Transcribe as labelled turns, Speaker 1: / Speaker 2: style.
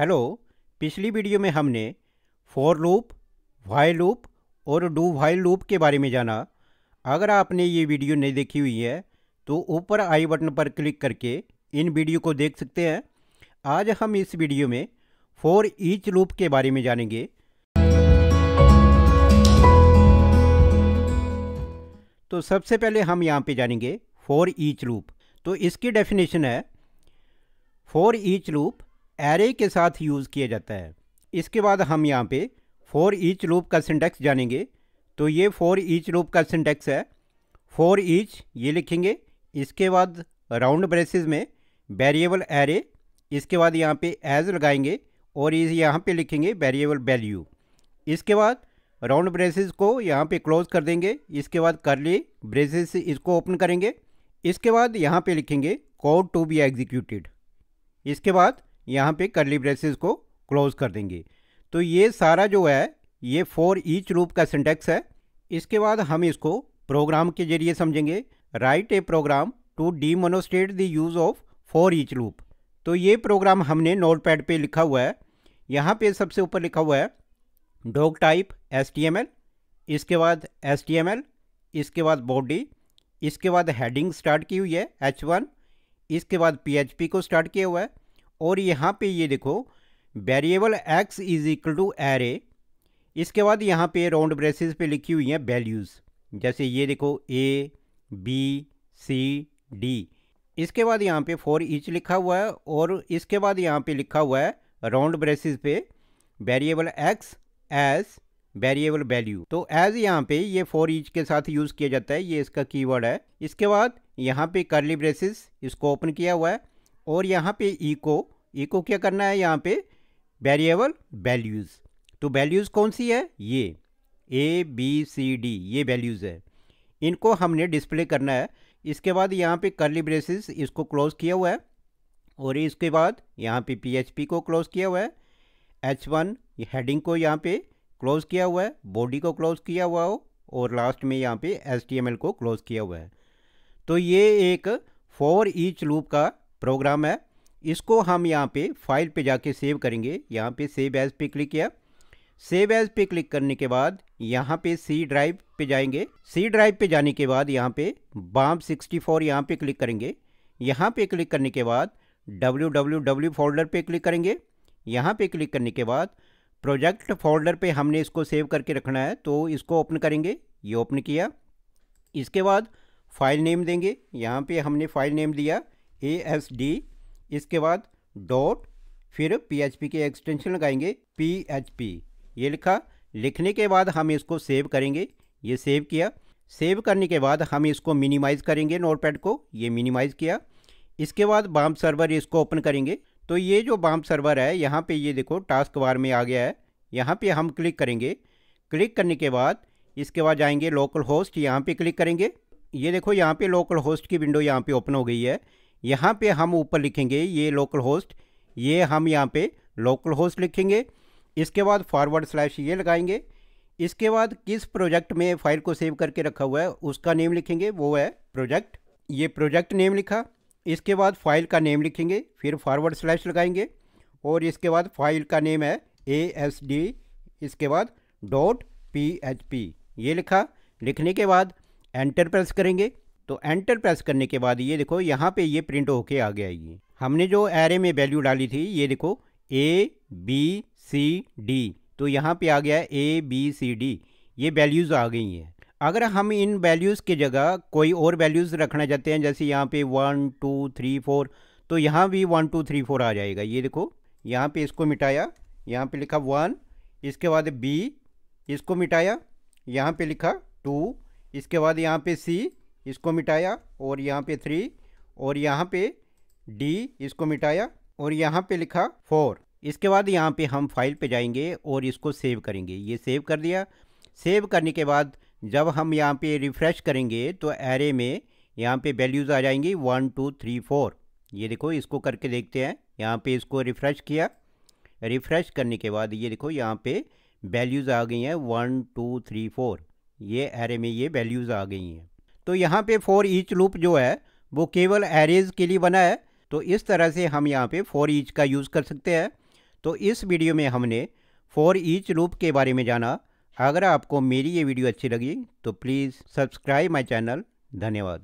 Speaker 1: hello पिछली video में हमने फॉर लूप वाई लूप और डू वाई लूप के बारे में जाना अगर आपने ये वीडियो नहीं देखी हुई है तो ऊपर आई बटन पर क्लिक करके इन वीडियो को देख सकते हैं आज हम इस वीडियो में फॉर ईच लूप के बारे में जानेंगे तो सबसे पहले हम यहाँ पे जानेंगे फॉर ईच लूप तो इसकी डेफिनेशन है फॉर ईच लूप एरे के साथ यूज़ किया जाता है इसके बाद हम यहाँ पे फोर ईच लूप का सिंटेक्स जानेंगे तो ये फोर ईच लूप का सिंटेक्स है फोर ईच ये लिखेंगे इसके बाद राउंड ब्रेसिस में वेरिएबल एरे इसके बाद यहाँ पे एज लगाएंगे और इस यहाँ पे लिखेंगे वेरिएबल वैल्यू इसके बाद राउंड ब्रेसिस को यहाँ पे क्लोज कर देंगे इसके बाद करली ब्रेसिस इसको ओपन करेंगे इसके बाद यहाँ पे लिखेंगे कोड टू बी एग्जीक्यूटिड इसके बाद यहाँ पे करली ब्रेसेस को क्लोज कर देंगे तो ये सारा जो है ये फोर ईच लूप का सिंटेक्स है इसके बाद हम इसको प्रोग्राम के जरिए समझेंगे राइट ए प्रोग्राम टू डी demonstrate the use of for each loop तो ये प्रोग्राम हमने नोट पैड पर लिखा हुआ है यहाँ पे सबसे ऊपर लिखा हुआ है डॉग टाइप एस इसके बाद एस इसके बाद बॉडी इसके बाद हेडिंग स्टार्ट की हुई है एच वन इसके बाद पी को स्टार्ट किया हुआ है और यहाँ पे ये देखो variable X is equal to array इसके बाद यहाँ पे राउंड ब्रेसेस पे लिखी हुई हैं वैल्यूज़ जैसे ये देखो ए बी सी डी इसके बाद यहाँ पे फोर ईच लिखा हुआ है और इसके बाद यहाँ पे लिखा हुआ है राउंड ब्रेसेस पे variable X as variable value तो एज यहाँ पे ये फोर ईच के साथ यूज़ किया जाता है ये इसका कीवर्ड है इसके बाद यहाँ पे करली ब्रेसेस इसको ओपन किया हुआ है और यहाँ पे इको इको क्या करना है यहाँ पे वेरिएबल वैल्यूज़ तो वैल्यूज़ कौन सी है ये ए बी सी डी ये वैल्यूज़ है इनको हमने डिस्प्ले करना है इसके बाद यहाँ पे करली ब्रेसिस इसको क्लोज़ किया हुआ है और इसके बाद यहाँ पे पी को क्लोज़ किया हुआ है एच वन हेडिंग को यहाँ पे क्लोज़ किया हुआ है बॉडी को क्लोज़ किया हुआ हो और लास्ट में यहाँ पे एस को क्लोज़ किया हुआ है तो ये एक फोर ईच लूप का प्रोग्राम है इसको हम यहाँ पे फाइल पे जाके सेव करेंगे यहाँ पे सेव एज़ पे क्लिक किया सेव एज़ पे क्लिक करने के बाद यहाँ पे सी ड्राइव पे जाएंगे सी ड्राइव पे जाने के बाद यहाँ पे बाम 64 फोर यहाँ पर क्लिक करेंगे यहाँ पे क्लिक करने के बाद डब्ल्यू डब्ल्यू डब्ल्यू फोल्डर पे क्लिक करेंगे यहाँ पे क्लिक करने के बाद प्रोजेक्ट फोल्डर पे हमने इसको सेव करके रखना है तो इसको ओपन करेंगे ये ओपन किया इसके बाद फाइल नेम देंगे यहाँ पे हमने फाइल नेम दिया ए एस डी इसके बाद डॉट फिर पी एच पी के एक्सटेंशन लगाएंगे पी ये लिखा लिखने के बाद हम इसको सेव करेंगे ये सेव किया सेव करने के बाद हम इसको मिनिमाइज़ करेंगे नोटपैड को ये मिनिमाइज़ किया इसके बाद बाम सर्वर इसको ओपन करेंगे तो ये जो बाम सर्वर है यहाँ पे ये देखो टास्क बार में आ गया है यहाँ पे हम क्लिक करेंगे क्लिक करने के बाद इसके बाद जाएंगे लोकल होस्ट यहाँ पे क्लिक करेंगे ये देखो यहाँ पे लोकल होस्ट की विंडो यहाँ पे ओपन हो गई है यहाँ पे हम ऊपर लिखेंगे ये लोकल होस्ट ये हम यहाँ पे लोकल होस्ट लिखेंगे इसके बाद फॉरवर्ड स्लैश ये लगाएंगे इसके बाद किस प्रोजेक्ट में फाइल को सेव करके रखा हुआ है उसका नेम लिखेंगे वो है प्रोजेक्ट ये प्रोजेक्ट नेम लिखा इसके बाद फाइल का नेम लिखेंगे फिर फॉरवर्ड स्लैश लगाएंगे और इसके बाद फाइल का नेम है ए एस डी इसके बाद डॉट पी एच पी ये लिखा लिखने के बाद एंटर प्रेस करेंगे तो एंटर प्रेस करने के बाद ये देखो यहाँ पे ये प्रिंट होके आ गया ये हमने जो एरे में वैल्यू डाली थी ये देखो ए बी सी डी तो यहाँ पे आ गया ए बी सी डी ये वैल्यूज़ आ गई हैं अगर हम इन वैल्यूज़ की जगह कोई और वैल्यूज़ रखना चाहते हैं जैसे यहाँ पे वन टू थ्री फोर तो यहाँ भी वन टू थ्री फोर आ जाएगा ये देखो यहाँ पे इसको मिटाया यहाँ पे लिखा वन इसके बाद बी इसको मिटाया यहाँ पे लिखा टू इसके बाद यहाँ पे सी इसको मिटाया और यहाँ पे थ्री और यहाँ पे डी इसको मिटाया और यहाँ पे लिखा फोर इसके बाद यहाँ पे हम फाइल पे जाएंगे और इसको सेव करेंगे ये सेव कर दिया सेव करने के बाद जब हम यहाँ पे रिफ़्रेश करेंगे तो एरे में यहाँ पे वैल्यूज़ आ जाएंगी वन टू थ्री फोर ये देखो इसको करके देखते हैं यहाँ पे इसको रिफ़्रेश किया रिफ़्रेश करने के बाद ये देखो यहाँ पे वैल्यूज़ आ गई हैं वन टू थ्री फोर ये एरे में ये वैल्यूज़ आ गई हैं तो यहाँ पे फोर ईच लूप जो है वो केवल एरेज के लिए बना है तो इस तरह से हम यहाँ पे फोर ईच का यूज़ कर सकते हैं तो इस वीडियो में हमने फोर ईच लूप के बारे में जाना अगर आपको मेरी ये वीडियो अच्छी लगी तो प्लीज़ सब्सक्राइब माई चैनल धन्यवाद